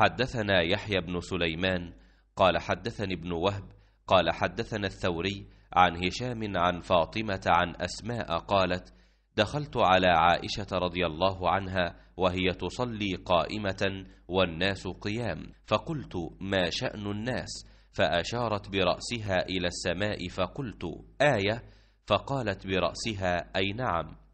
حدثنا يحيى بن سليمان قال حدثني ابن وهب قال حدثنا الثوري عن هشام عن فاطمة عن أسماء قالت دخلت على عائشة رضي الله عنها وهي تصلي قائمة والناس قيام فقلت ما شأن الناس فأشارت برأسها إلى السماء فقلت آية فقالت برأسها أي نعم